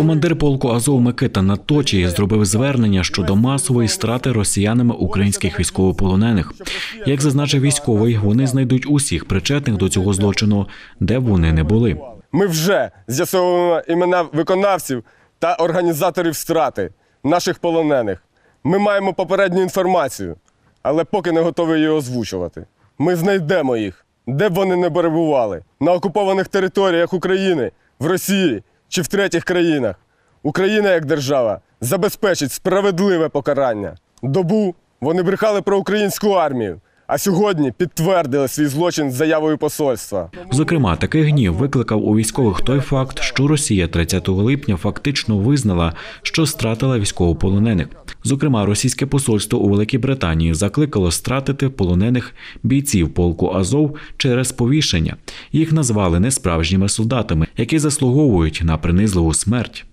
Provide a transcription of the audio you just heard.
Командир полку Азов Микита Наточій зробив звернення щодо масової страти росіянами українських військовополонених. Як зазначив військовий, вони знайдуть усіх причетних до цього злочину, де б вони не були. Ми вже з'ясовуємо імена виконавців та організаторів страти наших полонених. Ми маємо попередню інформацію, але поки не готові її озвучувати. Ми знайдемо їх, де б вони не перебували на окупованих територіях України в Росії чи в третіх країнах. Україна як держава забезпечить справедливе покарання. Добу вони брехали про українську армію. А сьогодні підтвердили свій злочин з заявою посольства. Зокрема, такий гнів викликав у військових той факт, що Росія 30 липня фактично визнала, що стратила військовополонених. Зокрема, російське посольство у Великій Британії закликало стратити полонених бійців полку Азов через повішення. Їх назвали несправжніми солдатами, які заслуговують на принизливу смерть.